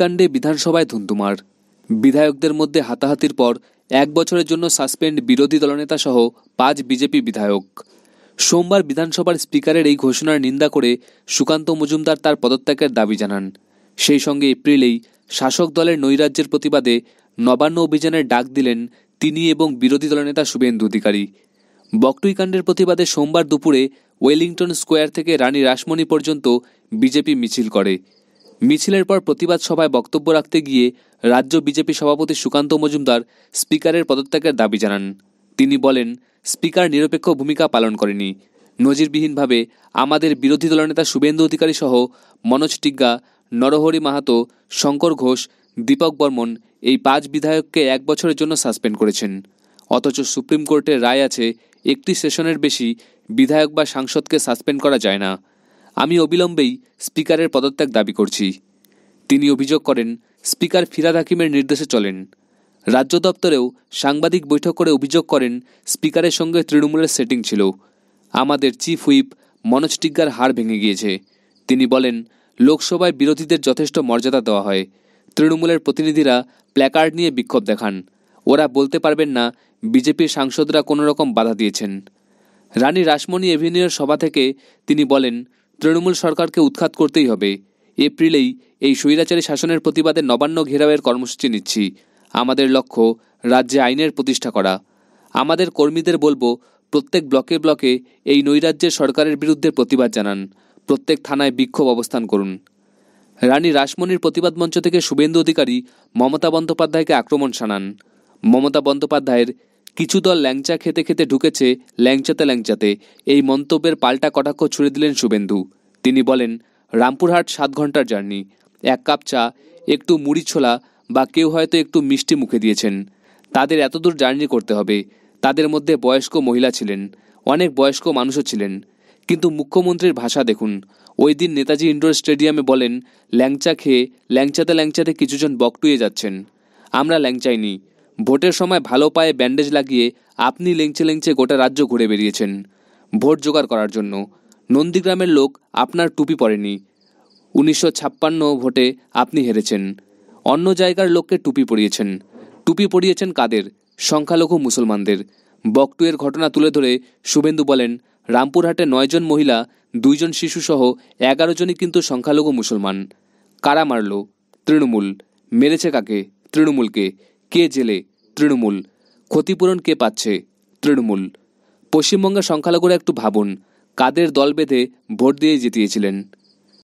কাণ্ডে বিধানসভায় ধুন্তুমার বিধায়কদের মধ্যে হাতাহাতির পর এক বছরের জন্য সাসপেন্ড বিরোধী দলনেতা সহ পাঁচ বিজেপি বিধায়ক সোমবার বিধানসভার স্পিকারের এই ঘোষণার নিন্দা করে সুকান্ত মজুমদার তার পদত্যাগের দাবি জানান সেই সঙ্গে এপ্রিলেই শাসক দলের নৈরাজ্যের প্রতিবাদে নবান্ন অভিযানের ডাক দিলেন তিনি এবং বিরোধী দলনেতা শুভেন্দু অধিকারী কাণ্ডের প্রতিবাদে সোমবার দুপুরে ওয়েলিংটন স্কোয়ার থেকে রানী রাসমণি পর্যন্ত বিজেপি মিছিল করে মিছিলের পর প্রতিবাদ সভায় বক্তব্য রাখতে গিয়ে রাজ্য বিজেপি সভাপতি সুকান্ত মজুমদার স্পিকারের পদত্যাগের দাবি জানান তিনি বলেন স্পিকার নিরপেক্ষ ভূমিকা পালন করেনি নজিরবিহীনভাবে আমাদের বিরোধী দলনেতা শুভেন্দু অধিকারী সহ মনোজ টিগ্গা নরহরি মাহাতো শঙ্কর ঘোষ দীপক বর্মন এই পাঁচ বিধায়ককে এক বছরের জন্য সাসপেন্ড করেছেন অথচ সুপ্রিম কোর্টের রায় আছে একটি সেশনের বেশি বিধায়ক বা সাংসদকে সাসপেন্ড করা যায় না আমি অবিলম্বেই স্পিকারের পদত্যাগ দাবি করছি তিনি অভিযোগ করেন স্পিকার ফিরাদ হাকিমের নির্দেশে চলেন রাজ্য দপ্তরেও সাংবাদিক বৈঠক করে অভিযোগ করেন স্পিকারের সঙ্গে তৃণমূলের সেটিং ছিল আমাদের চিফ হুইপ মনোজ টিগ্গার হাড় ভেঙে গিয়েছে তিনি বলেন লোকসভায় বিরোধীদের যথেষ্ট মর্যাদা দেওয়া হয় তৃণমূলের প্রতিনিধিরা প্ল্যাকার্ড নিয়ে বিক্ষোভ দেখান ওরা বলতে পারবেন না বিজেপির সাংসদরা কোনো রকম বাধা দিয়েছেন রানী রাসমণি এভিনিউর সভা থেকে তিনি বলেন তৃণমূল সরকারকে উৎখাত করতেই হবে এপ্রিলেই এই স্বৈরাচারী শাসনের প্রতিবাদে নবান্ন ঘেরাওয়ের কর্মসূচি নিচ্ছি আমাদের লক্ষ্য রাজ্যে আইনের প্রতিষ্ঠা করা আমাদের কর্মীদের বলবো প্রত্যেক ব্লকে ব্লকে এই নৈরাজ্যের সরকারের বিরুদ্ধে প্রতিবাদ জানান প্রত্যেক থানায় বিক্ষোভ অবস্থান করুন রানী রাসমণির প্রতিবাদ মঞ্চ থেকে শুভেন্দু অধিকারী মমতা বন্দ্যোপাধ্যায়কে আক্রমণ শানান মমতা বন্দ্যোপাধ্যায়ের কিছু দল ল্যাংচা খেতে খেতে ঢুকেছে ল্যাংচাতে ল্যাংচাতে এই মন্তব্যের পাল্টা কটাক্ষ ছুড়ে দিলেন শুভেন্দু তিনি বলেন রামপুরহাট সাত ঘন্টার জার্নি এক কাপ চা একটু মুড়ি ছোলা বা কেউ হয়তো একটু মিষ্টি মুখে দিয়েছেন তাদের এতদূর জার্নি করতে হবে তাদের মধ্যে বয়স্ক মহিলা ছিলেন অনেক বয়স্ক মানুষও ছিলেন কিন্তু মুখ্যমন্ত্রীর ভাষা দেখুন ওই দিন নেতাজি ইন্ডোর স্টেডিয়ামে বলেন ল্যাংচা খেয়ে ল্যাংচাতে ল্যাংচাতে কিছুজন বকটুয়ে যাচ্ছেন আমরা ল্যাংচাইনি ভোটের সময় ভালো পায়ে ব্যান্ডেজ লাগিয়ে আপনি লেংচে লেংচে গোটা রাজ্য ঘুরে বেরিয়েছেন ভোট জোগাড় করার জন্য নন্দীগ্রামের লোক আপনার টুপি পরেনি উনিশশো ছাপ্পান্ন ভোটে আপনি হেরেছেন অন্য জায়গার লোককে টুপি পরিয়েছেন টুপি পরিয়েছেন কাদের সংখ্যালঘু মুসলমানদের বকটুয়ের ঘটনা তুলে ধরে শুভেন্দু বলেন রামপুরহাটে নয়জন মহিলা দুইজন শিশুসহ এগারো জনই কিন্তু সংখ্যালঘু মুসলমান কারা মারল তৃণমূল মেরেছে কাকে তৃণমূলকে কে জেলে তৃণমূল ক্ষতিপূরণ কে পাচ্ছে তৃণমূল পশ্চিমবঙ্গের সংখ্যালঘুরা একটু ভাবুন কাদের দল বেঁধে ভোট দিয়ে জিতিয়েছিলেন